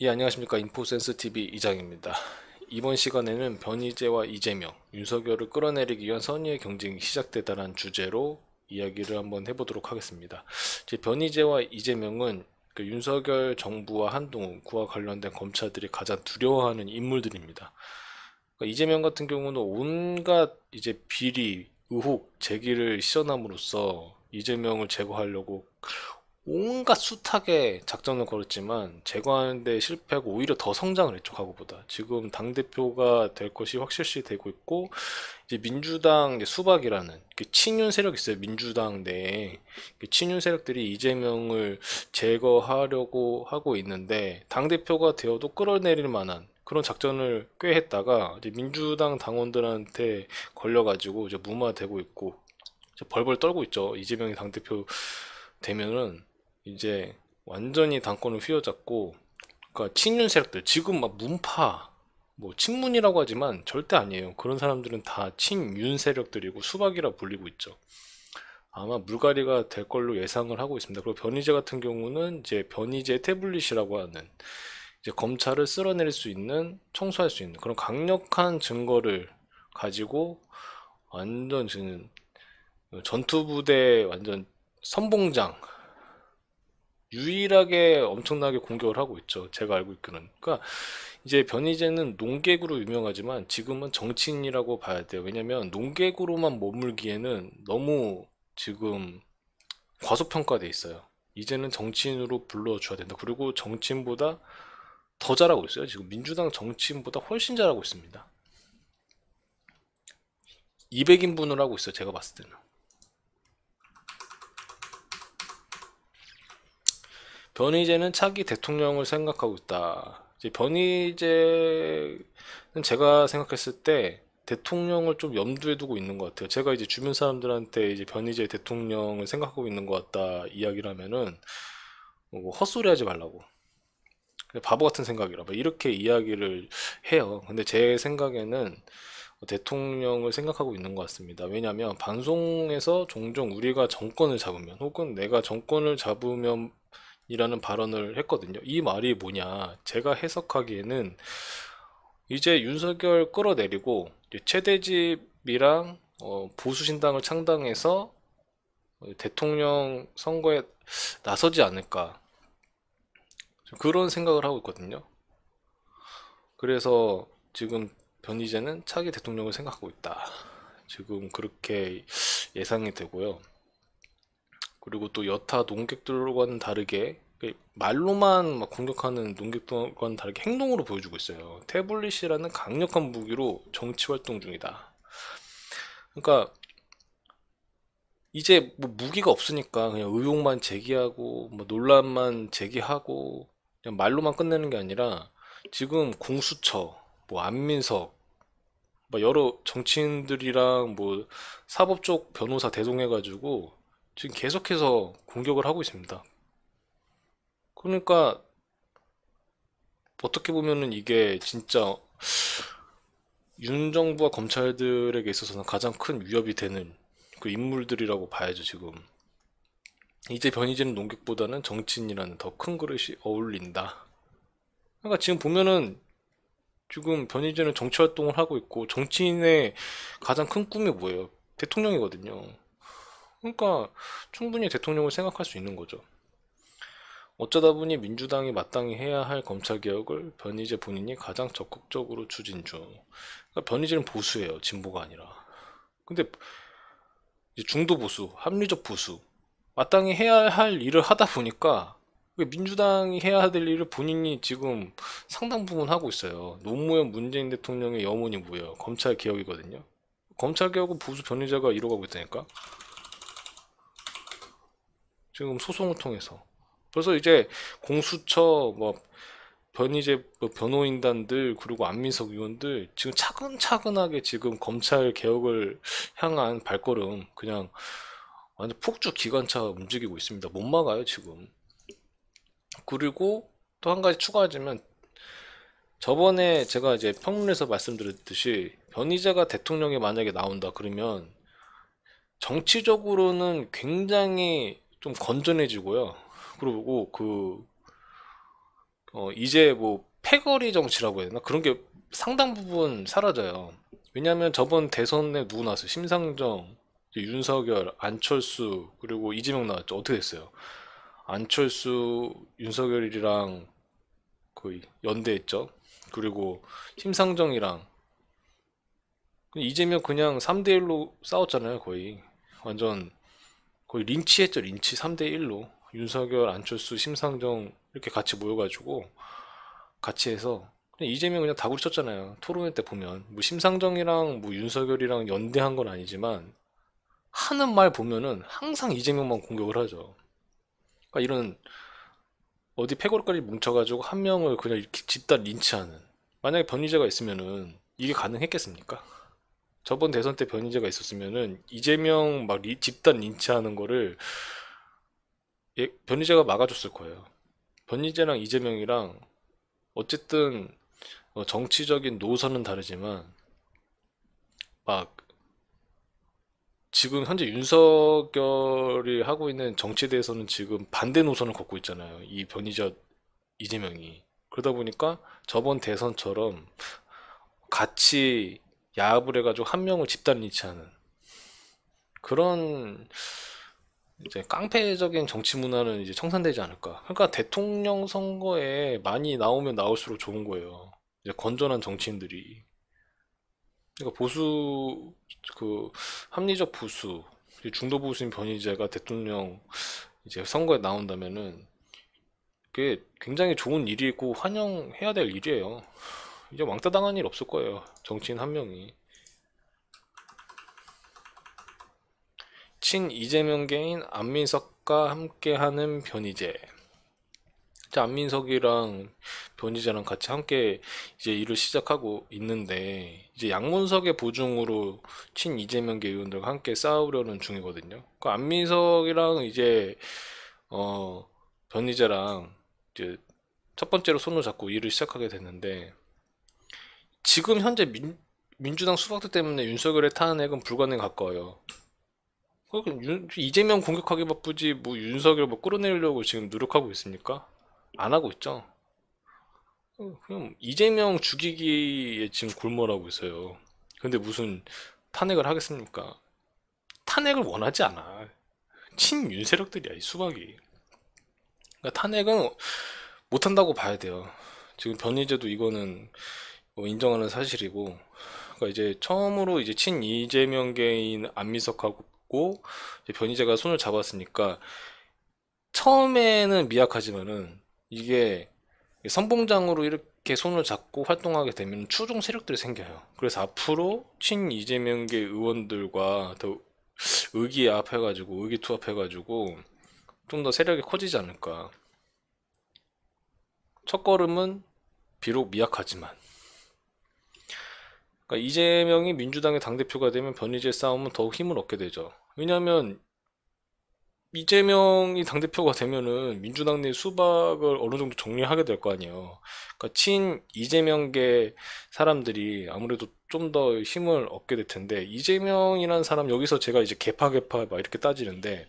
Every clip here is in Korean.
예, 안녕하십니까. 인포센스TV 이장입니다. 이번 시간에는 변희재와 이재명, 윤석열을 끌어내리기 위한 선의의 경쟁이 시작되다라는 주제로 이야기를 한번 해보도록 하겠습니다. 이제 변희재와 이재명은 그 윤석열 정부와 한동훈, 그와 관련된 검찰들이 가장 두려워하는 인물들입니다. 그러니까 이재명 같은 경우는 온갖 이제 비리, 의혹 제기를 시전함으로써 이재명을 제거하려고 온갖 숱하게 작전을 걸었지만 제거하는데 실패하고 오히려 더 성장을 했죠 과거보다 지금 당 대표가 될 것이 확실시 되고 있고 이제 민주당 이제 수박이라는 그 친윤 세력 이 있어요 민주당 내에 그 친윤 세력들이 이재명을 제거하려고 하고 있는데 당 대표가 되어도 끌어내릴 만한 그런 작전을 꽤 했다가 이제 민주당 당원들한테 걸려가지고 이제 무마되고 있고 벌벌 떨고 있죠 이재명이 당 대표 되면은 이제 완전히 당권을 휘어잡고 그러니까 친윤 세력들 지금 막 문파 뭐 친문이라고 하지만 절대 아니에요. 그런 사람들은 다 친윤 세력들이고 수박이라 불리고 있죠. 아마 물갈이가 될 걸로 예상을 하고 있습니다. 그리고 변희재 같은 경우는 이제 변희재 태블릿이라고 하는 이제 검찰을 쓸어낼 수 있는 청소할 수 있는 그런 강력한 증거를 가지고 완전 지금 전투부대 완전 선봉장 유일하게 엄청나게 공격을 하고 있죠. 제가 알고 있기는. 그러니까 이제 변희재는 농객으로 유명하지만 지금은 정치인이라고 봐야 돼요. 왜냐면 농객으로만 머물기에는 너무 지금 과소평가돼 있어요. 이제는 정치인으로 불러줘야 된다. 그리고 정치인보다 더 잘하고 있어요. 지금 민주당 정치인보다 훨씬 잘하고 있습니다. 200인분을 하고 있어요. 제가 봤을 때는. 변희재는 차기 대통령을 생각하고 있다. 이제 변희재는 제가 생각했을 때 대통령을 좀 염두에 두고 있는 것 같아요. 제가 이제 주변 사람들한테 이제 변희재 대통령을 생각하고 있는 것 같다 이야기를 하면은 뭐 헛소리 하지 말라고. 바보 같은 생각이라 막 이렇게 이야기를 해요. 근데 제 생각에는 대통령을 생각하고 있는 것 같습니다. 왜냐하면 방송에서 종종 우리가 정권을 잡으면 혹은 내가 정권을 잡으면 이라는 발언을 했거든요. 이 말이 뭐냐. 제가 해석하기에는 이제 윤석열 끌어내리고 최대집이랑 어, 보수신당을 창당해서 대통령 선거에 나서지 않을까. 그런 생각을 하고 있거든요. 그래서 지금 변희재는 차기 대통령을 생각하고 있다. 지금 그렇게 예상이 되고요. 그리고 또 여타 농객들과는 다르게 그 말로만 막 공격하는 농객과는 들 다르게 행동으로 보여주고 있어요. 태블릿이라는 강력한 무기로 정치 활동 중이다. 그러니까 이제 뭐 무기가 없으니까 그냥 의혹만 제기하고 뭐 논란만 제기하고 그냥 말로만 끝내는 게 아니라 지금 공수처, 뭐 안민석, 뭐 여러 정치인들이랑 뭐 사법 쪽 변호사 대동해가지고 지금 계속해서 공격을 하고 있습니다. 그러니까 어떻게 보면은 이게 진짜 윤 정부와 검찰들에게 있어서는 가장 큰 위협이 되는 그 인물들이라고 봐야죠 지금 이제 변희재는 농객보다는 정치인이라는 더 큰 그릇이 어울린다 그러니까 지금 보면은 지금 변희재는 정치 활동을 하고 있고 정치인의 가장 큰 꿈이 뭐예요 대통령이거든요 그러니까 충분히 대통령을 생각할 수 있는 거죠. 어쩌다 보니 민주당이 마땅히 해야 할 검찰 개혁을 변희재 본인이 가장 적극적으로 추진 중. 그러니까 변희재는 보수예요, 진보가 아니라. 근데 중도 보수, 합리적 보수, 마땅히 해야 할 일을 하다 보니까 민주당이 해야 될 일을 본인이 지금 상당 부분 하고 있어요. 노무현 문재인 대통령의 염원이 뭐예요? 검찰 개혁이거든요. 검찰 개혁은 보수 변희재가 이뤄가고 있다니까. 지금 소송을 통해서 그래서 이제 공수처 뭐 변희재 뭐 변호인단들 그리고 안민석 의원들 지금 차근차근하게 지금 검찰 개혁을 향한 발걸음 그냥 완전 폭주 기관차 움직이고 있습니다. 못 막아요 지금. 그리고 또 한 가지 추가하자면 저번에 제가 이제 평론에서 말씀드렸듯이 변희재가 대통령에 만약에 나온다 그러면 정치적으로는 굉장히 좀 건전해지고요. 그리고 그 어, 이제 뭐 패거리 정치라고 해야 되나 그런 게 상당 부분 사라져요. 왜냐하면 저번 대선에 누구 나왔어요? 심상정, 윤석열, 안철수 그리고 이재명 나왔죠. 어떻게 됐어요? 안철수, 윤석열이랑 거의 연대했죠. 그리고 심상정이랑 이재명 그냥 3대1로 싸웠잖아요. 거의 완전 거의 린치했죠. 린치 3대 1로 윤석열, 안철수, 심상정 이렇게 같이 모여가지고 같이 해서 그냥 이재명 그냥 다구리 쳤잖아요. 토론회 때 보면 뭐 심상정이랑 뭐 윤석열이랑 연대한 건 아니지만 하는 말 보면은 항상 이재명만 공격을 하죠. 그러니까 이런 어디 패골리까지 뭉쳐가지고 한 명을 그냥 이렇게 집단 린치하는 만약에 변리제가 있으면은 이게 가능했겠습니까? 저번 대선 때 변희재가 있었으면은 이재명 막 리, 집단 린치하는 거를 예, 변희재가 막아줬을 거예요. 변희재랑 이재명이랑 어쨌든 어, 정치적인 노선은 다르지만 막 지금 현재 윤석열이 하고 있는 정치에 대해서는 지금 반대 노선을 걷고 있잖아요. 이 변희재 이재명이 그러다 보니까 저번 대선처럼 같이 야합을 해가지고 한 명을 집단 리치하는 그런 이제 깡패적인 정치 문화는 이제 청산되지 않을까. 그러니까 대통령 선거에 많이 나오면 나올수록 좋은 거예요. 이제 건전한 정치인들이. 그러니까 보수 그 합리적 보수 중도 보수인 변희재가 대통령 이제 선거에 나온다면은 그게 굉장히 좋은 일이고 환영해야 될 일이에요. 이제 왕따 당한 일 없을 거예요. 정치인 한 명이. 친 이재명 개인 안민석과 함께하는 변희재. 자, 안민석이랑 변희재랑 같이 함께 이제 일을 시작하고 있는데 이제 양문석의 보증으로 친 이재명 개 의원들과 함께 싸우려는 중이거든요. 그 안민석이랑 이제 어 변희재랑 이제 첫 번째로 손을 잡고 일을 시작하게 됐는데 지금 현재 민, 민주당 수박들 때문에 윤석열의 탄핵은 불가능에 가까워요. 이재명 공격하기 바쁘지 뭐 윤석열 뭐 끌어내려고 지금 노력하고 있습니까? 안 하고 있죠. 그럼 이재명 죽이기에 지금 골몰하고 있어요. 근데 무슨 탄핵을 하겠습니까? 탄핵을 원하지 않아. 친윤 세력들이야 이 수박이. 그러니까 탄핵은 못한다고 봐야 돼요. 지금 변희재도 이거는 어, 인정하는 사실이고 그러니까 이제 처음으로 이제 친 이재명계인 안미석하고 변희재가 손을 잡았으니까 처음에는 미약하지만은 이게 선봉장으로 이렇게 손을 잡고 활동하게 되면 추종 세력들이 생겨요. 그래서 앞으로 친 이재명계 의원들과 더 의기합해가지고 의기투합해가지고 좀 더 세력이 커지지 않을까. 첫 걸음은 비록 미약하지만 그러니까 이재명이 민주당의 당대표가 되면 변희재 싸움은 더욱 힘을 얻게 되죠. 왜냐하면 이재명이 당대표가 되면은 민주당 내 수박을 어느 정도 정리하게 될 거 아니에요. 그러니까 친 이재명계 사람들이 아무래도 좀 더 힘을 얻게 될 텐데 이재명이라는 사람 여기서 제가 이제 개파 개파 막 이렇게 따지는데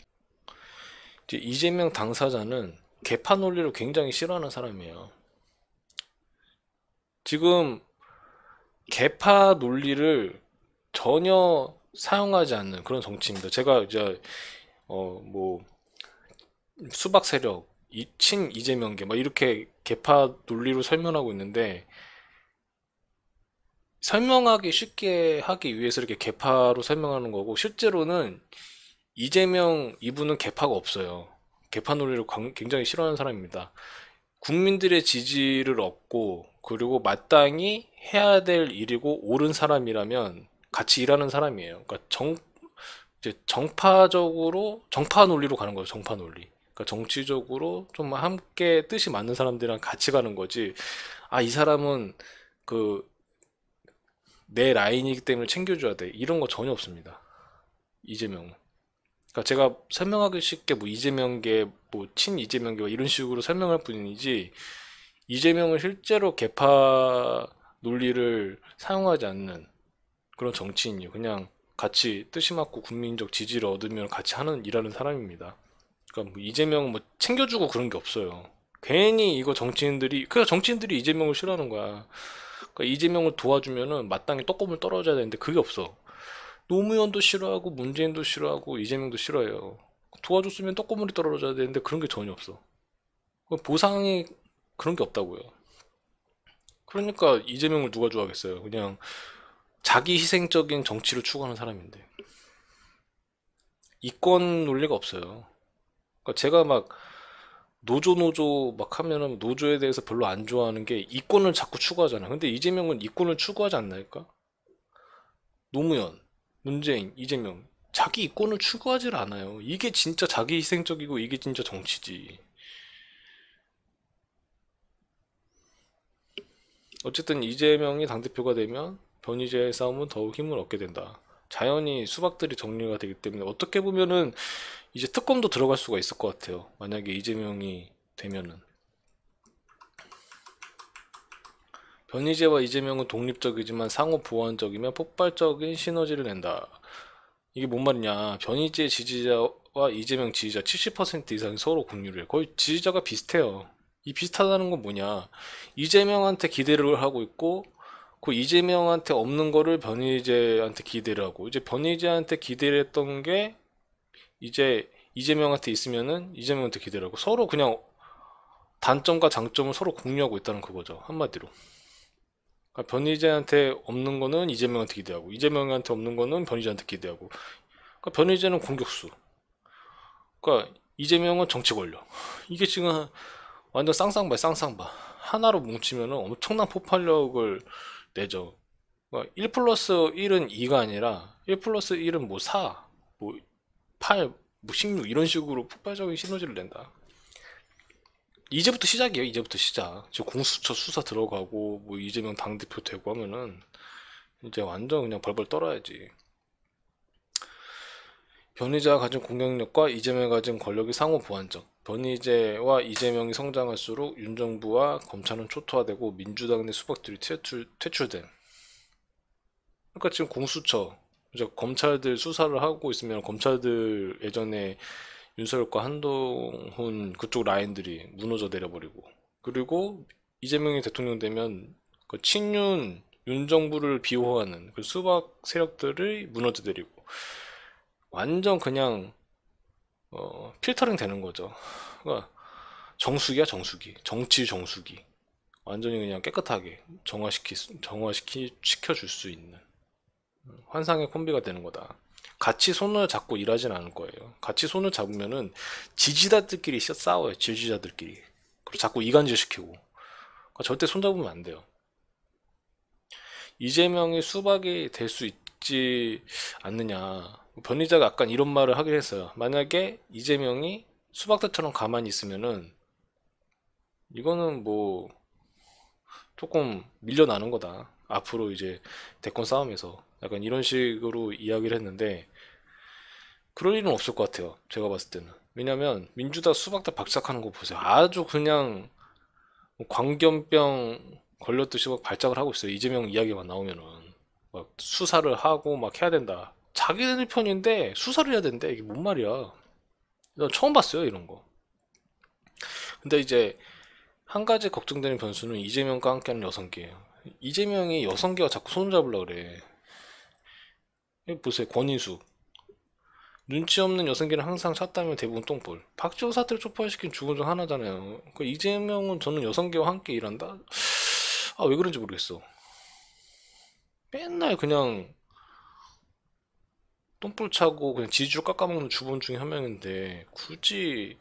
이제 이재명 당사자는 개파 논리를 굉장히 싫어하는 사람이에요. 지금 개파 논리를 전혀 사용하지 않는 그런 정치입니다. 제가 이제 어 뭐 수박 세력, 이, 친 이재명계 막 이렇게 개파 논리로 설명하고 있는데 설명하기 쉽게 하기 위해서 이렇게 개파로 설명하는 거고 실제로는 이재명 이분은 개파가 없어요. 개파 논리를 굉장히 싫어하는 사람입니다. 국민들의 지지를 얻고 그리고 마땅히 해야 될 일이고 옳은 사람이라면 같이 일하는 사람이에요. 그러니까 정 이제 정파적으로 정파 논리로 가는 거예요. 정파 논리. 그러니까 정치적으로 좀 함께 뜻이 맞는 사람들이랑 같이 가는 거지. 아, 이 사람은 그 내 라인이기 때문에 챙겨줘야 돼. 이런 거 전혀 없습니다. 이재명은. 그러니까 제가 설명하기 쉽게 뭐 이재명계 뭐 친이재명계 뭐 이런 식으로 설명할 뿐이지 이재명을 실제로 개파 논리를 사용하지 않는 그런 정치인이요. 그냥 같이 뜻이 맞고 국민적 지지를 얻으면 같이 하는 일하는 사람입니다. 그러니까 뭐 이재명 뭐 챙겨주고 그런 게 없어요. 괜히 이거 정치인들이 그래서 정치인들이 이재명을 싫어하는 거야. 그러니까 이재명을 도와주면은 마땅히 떡고물 떨어져야 되는데 그게 없어. 노무현도 싫어하고 문재인도 싫어하고 이재명도 싫어해요. 도와줬으면 떡고물이 떨어져야 되는데 그런 게 전혀 없어. 보상이 그런 게 없다고요. 그러니까 이재명을 누가 좋아하겠어요. 그냥 자기 희생적인 정치를 추구하는 사람인데. 이권 논리가 없어요. 그러니까 제가 막 노조 노조 막 하면은 노조에 대해서 별로 안 좋아하는 게 이권을 자꾸 추구하잖아요. 근데 이재명은 이권을 추구하지 않나니까? 그러니까 노무현, 문재인, 이재명 자기 이권을 추구하질 않아요. 이게 진짜 자기 희생적이고 이게 진짜 정치지. 어쨌든 이재명이 당대표가 되면 변희재의 싸움은 더욱 힘을 얻게 된다. 자연히 수박들이 정리가 되기 때문에 어떻게 보면은 이제 특검도 들어갈 수가 있을 것 같아요. 만약에 이재명이 되면은. 변희재와 이재명은 독립적이지만 상호 보완적이며 폭발적인 시너지를 낸다. 이게 뭔 말이냐. 변희재 지지자와 이재명 지지자 70% 이상이 서로 공유를 해. 거의 지지자가 비슷해요. 이 비슷하다는 건 뭐냐. 이재명한테 기대를 하고 있고, 그 이재명한테 없는 거를 변희재한테 기대를 하고, 이제 변희재한테 기대를 했던 게, 이제 이재명한테 있으면은 이재명한테 기대를 하고, 서로 그냥 단점과 장점을 서로 공유하고 있다는 그거죠. 한마디로. 그러니까 변희재한테 없는 거는 이재명한테 기대하고 이재명한테 없는 거는 변희재한테 기대하고 그러니까 변희재는 공격수 그러니까 이재명은 정치 권력 이게 지금 완전 쌍쌍바 쌍쌍바 하나로 뭉치면 엄청난 폭발력을 내죠 그러니까 1 플러스 1은 2가 아니라 1 플러스 1은 뭐 4, 뭐 8, 뭐 16 이런 식으로 폭발적인 시너지를 낸다 이제부터 시작이에요. 이제부터 시작. 지금 공수처 수사 들어가고 뭐 이재명 당 대표 되고 하면은 이제 완전 그냥 벌벌 떨어야지. 변희자가 가진 공격력과 이재명이 가진 권력이 상호 보완적. 변희재와 이재명이 성장할수록 윤 정부와 검찰은 초토화되고 민주당 내 수박들이 퇴출, 퇴출된. 그러니까 지금 공수처, 이제 검찰들 수사를 하고 있으면 검찰들 예전에 윤석열과 한동훈 그쪽 라인들이 무너져 내려버리고 그리고 이재명이 대통령 되면 그 친윤 윤 정부를 비호하는 그 수박 세력들을 무너져 내리고 완전 그냥 어, 필터링 되는 거죠. 그러니까 정수기야 정수기, 정치 정수기. 완전히 그냥 깨끗하게 정화시키 정화시키 시켜줄 수 있는 어, 환상의 콤비가 되는 거다. 같이 손을 잡고 일하진 않을 거예요. 같이 손을 잡으면은 지지자들끼리 싸워요. 지지자들끼리. 그리고 자꾸 이간질시키고. 그러니까 절대 손잡으면 안 돼요. 이재명이 수박이 될 수 있지 않느냐. 변희자가 약간 이런 말을 하긴 했어요. 만약에 이재명이 수박대처럼 가만히 있으면은 이거는 뭐 조금 밀려나는 거다. 앞으로 이제 대권 싸움에서 약간 이런 식으로 이야기를 했는데 그럴 일은 없을 것 같아요. 제가 봤을 때는. 왜냐면 민주당 수박다 박삭하는 거 보세요. 아주 그냥 뭐 광견병 걸렸듯이 막 발작을 하고 있어요. 이재명 이야기만 나오면은 막 수사를 하고 막 해야 된다. 자기들 편인데 수사를 해야 된대. 이게 뭔 말이야? 난 처음 봤어요 이런 거. 근데 이제 한 가지 걱정되는 변수는 이재명과 함께하는 여성계예요. 이재명이 여성계와 자꾸 손잡으려 고 그래. 여기 보세요. 권인수. 눈치 없는 여성기를 항상 찾다면 대부분 똥볼. 박지호 사태를 촉발시킨 주은중 하나잖아요. 그 이재명은 저는 여성기와 함께 일한다? 아, 왜 그런지 모르겠어. 맨날 그냥 똥볼 차고 그냥 지주 지 깎아먹는 주범 중에 한 명인데 굳이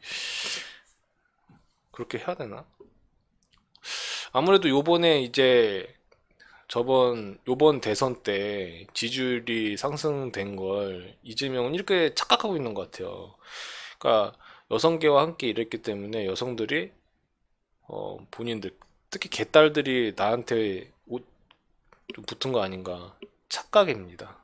그렇게 해야 되나? 아무래도 요번에 이제 저번 요번 대선 때 지지율이 상승된 걸 이재명은 이렇게 착각하고 있는 것 같아요. 그러니까 여성계와 함께 일했기 때문에 여성들이 어 본인들 특히 개딸들이 나한테 옷 좀 붙은 거 아닌가 착각입니다.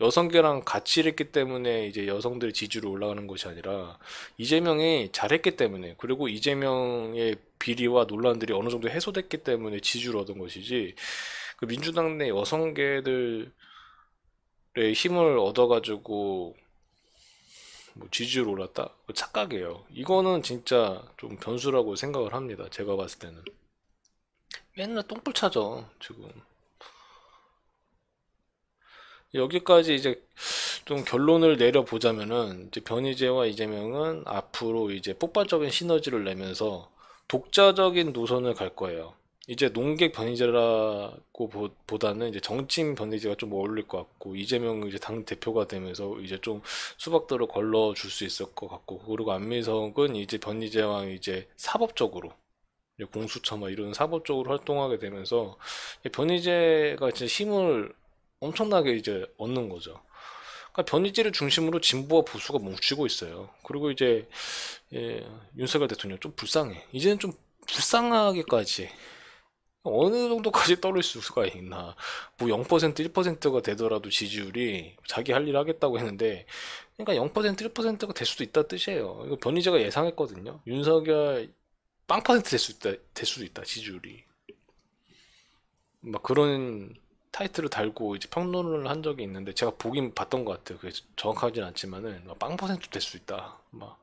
여성계랑 같이 일했기 때문에 이제 여성들의 지지로 올라가는 것이 아니라 이재명이 잘했기 때문에 그리고 이재명의 비리와 논란들이 어느 정도 해소됐기 때문에 지지를 얻은 것이지 그 민주당 내 여성계들의 힘을 얻어가지고 뭐 지지율 올랐다? 뭐 착각이에요. 이거는 진짜 좀 변수라고 생각을 합니다. 제가 봤을 때는. 맨날 똥불 차죠, 지금. 여기까지 이제 좀 결론을 내려보자면은 이제 변희재와 이재명은 앞으로 이제 폭발적인 시너지를 내면서 독자적인 노선을 갈 거예요. 이제 농객 변희재라고 보다는 이제 정치인 변희재가 좀 어울릴 것 같고 이재명 이제 당 대표가 되면서 이제 좀수박들을 걸러 줄 수 있을 것 같고 그리고 안민석은 이제 변희재와 이제 사법적으로 공수처 막 이런 사법적으로 활동하게 되면서 변희재가 진짜 힘을 엄청나게 이제 얻는 거죠. 그러니까 변이지를 중심으로 진보와 보수가 뭉치고 있어요. 그리고 이제 예, 윤석열 대통령 좀 불쌍해. 이제는 좀 불쌍하게까지 어느 정도까지 떨어질 수가 있나. 뭐 0%, 1%가 되더라도 지지율이 자기 할일 하겠다고 했는데, 그러니까 0%, 1%가 될 수도 있다 뜻이에요. 이거 변이재가 예상했거든요. 윤석열 0퍼센될수 있다, 될 수도 있다, 지지율이. 막 그런 타이틀을 달고 이제 평론을 한 적이 있는데 제가 보긴 봤던 것 같아요. 그게 정확하진 않지만은 빵 퍼센트 될 수 있다. 막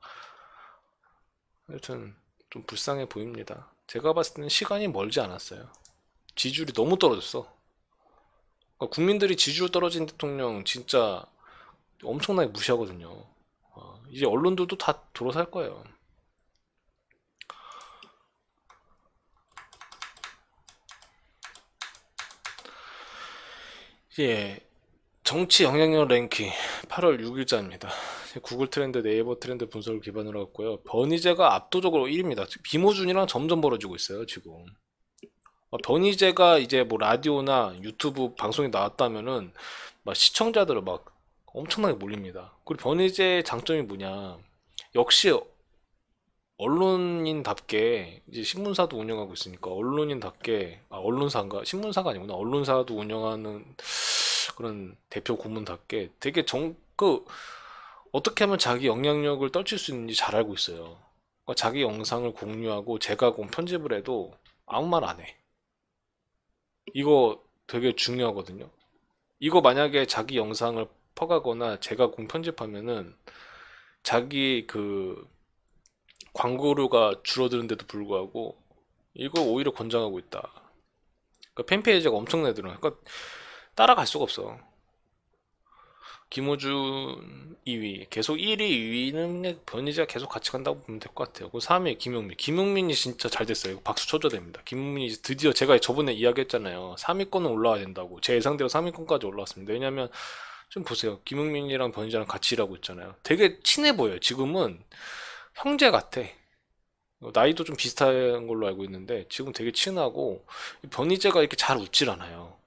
하여튼 좀 불쌍해 보입니다. 제가 봤을 때는 시간이 멀지 않았어요. 지지율이 너무 떨어졌어. 그러니까 국민들이 지지율 떨어진 대통령 진짜 엄청나게 무시하거든요. 어, 이제 언론들도 다 도로 설 거예요. 예. 정치 영향력 랭킹 8월 6일자입니다. 구글 트렌드, 네이버 트렌드 분석을 기반으로 했고요. 변희재가 압도적으로 1위입니다. 비모준이랑 점점 벌어지고 있어요, 지금. 변희재가 아, 이제 뭐 라디오나 유튜브 방송에 나왔다면은 막 시청자들을 막 엄청나게 몰립니다. 그리고 변희재의 장점이 뭐냐. 역시 언론인답게 이제 신문사도 운영하고 있으니까 언론인답게 아 언론사인가 신문사가 아니구나 언론사도 운영하는 그런 대표 고문답게 되게 정 그 어떻게 하면 자기 영향력을 떨칠 수 있는지 잘 알고 있어요. 그러니까 자기 영상을 공유하고 제가 공 편집을 해도 아무 말 안 해. 이거 되게 중요하거든요. 이거 만약에 자기 영상을 퍼가거나 제가 공 편집하면은 자기 그 광고료가 줄어드는데도 불구하고 이거 오히려 권장하고 있다. 그러니까 팬페이지가 엄청나게 늘어나. 그러니까 따라갈 수가 없어. 김호준 2위, 계속 1위, 2위는 변희재가 계속 같이 간다고 보면 될 것 같아요. 그 3위 김용민. 김용민이 진짜 잘 됐어요. 박수 쳐줘야 됩니다. 김용민이 드디어 제가 저번에 이야기했잖아요. 3위권은 올라와야 된다고. 제 예상대로 3위권까지 올라왔습니다. 왜냐면 하 하좀 보세요. 김용민이랑 변희재랑 같이 일하고 있잖아요. 되게 친해 보여요. 지금은 형제 같아. 뭐 나이도 좀 비슷한 걸로 알고 있는데 지금 되게 친하고 변희재가 이렇게 잘 웃질 않아요.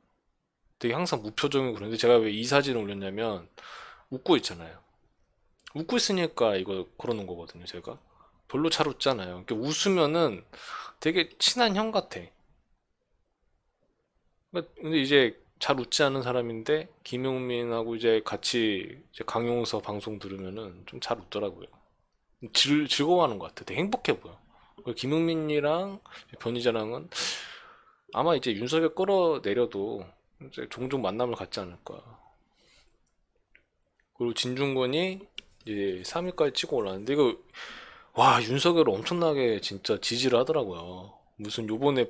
되게 항상 무표정이고 그런데 제가 왜 이 사진을 올렸냐면 웃고 있잖아요. 웃고 있으니까 이거 그러는 거거든요, 제가. 별로 잘 웃잖아요. 그러니까 웃으면은 되게 친한 형 같아. 근데 이제 잘 웃지 않은 사람인데 김용민하고 이제 같이 강용서 방송 들으면은 좀 잘 웃더라고요. 즐, 즐거워하는 것 같아. 되게 행복해 보여. 김흥민이랑 변희자랑은 아마 이제 윤석열 끌어내려도 이제 종종 만남을 갖지 않을까. 그리고 진중권이 이제 3위까지 치고 올랐는데 이거 와 윤석열 엄청나게 진짜 지지를 하더라고요. 무슨 요번에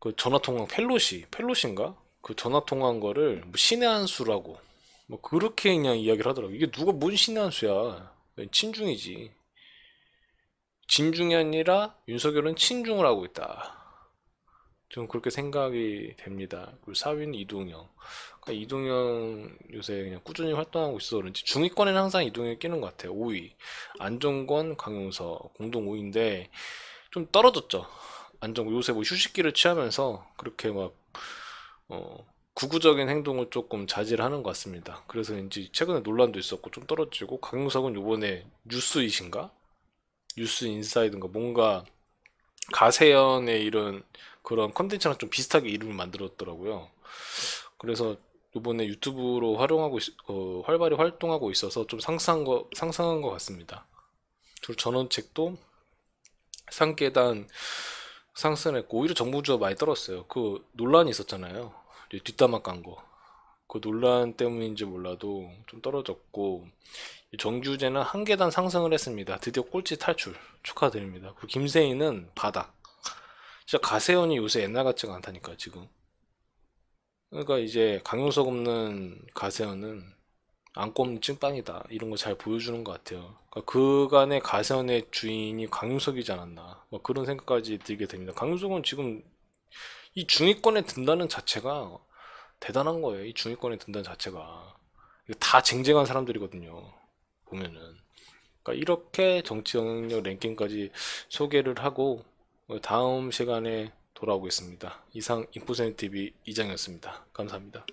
그 전화 통화 펠로시 펠로시인가 그 전화 통화한 거를 뭐 신의 한 수라고 뭐 그렇게 그냥 이야기를 하더라고. 이게 누가 뭔 신의 한 수야? 친중이지. 진중이 아니라 윤석열은 친중을 하고 있다. 저는 그렇게 생각이 됩니다. 그리고 4위는 이동영. 그러니까 이동영 요새 그냥 꾸준히 활동하고 있어서 그런지 중위권에는 항상 이동영이 끼는 것 같아요. 5위. 안정권, 강용서 공동 5위인데 좀 떨어졌죠. 안정 요새 뭐 휴식기를 취하면서 그렇게 막 어, 구구적인 행동을 조금 자제를 하는 것 같습니다. 그래서 이제 최근에 논란도 있었고 좀 떨어지고 강용석은 요번에 뉴스이신가? 뉴스 인사이든가 뭔가 가세연의 이런 그런 컨텐츠랑 좀 비슷하게 이름을 만들었더라고요. 그래서 요번에 유튜브로 활용하고 어, 활발히 활동하고 있어서 좀 상상한 거 상상한 것 같습니다. 둘 전원책도 상계단 상승했고 오히려 정부주가 많이 떨었어요. 그 논란이 있었잖아요. 뒷담화 깐 거. 그 논란 때문인지 몰라도 좀 떨어졌고 정규제는 한 계단 상승을 했습니다. 드디어 꼴찌 탈출 축하드립니다. 그 김세희는 바닥. 진짜 가세현이 요새 옛날 같지가 않다니까 지금. 그러니까 이제 강용석 없는 가세현은 안 꼽는 찐빵이다 이런 거 잘 보여주는 것 같아요. 그러니까 그간의 가세현의 주인이 강용석이지 않았나 뭐 그런 생각까지 들게 됩니다. 강용석은 지금 이 중위권에 든다는 자체가 대단한 거예요. 이 중위권에 든다는 자체가 다 쟁쟁한 사람들이거든요. 보면은 그러니까 이렇게 정치 영향 랭킹까지 소개를 하고 다음 시간에 돌아오겠습니다. 이상 인포센 TV 이장이었습니다. 감사합니다.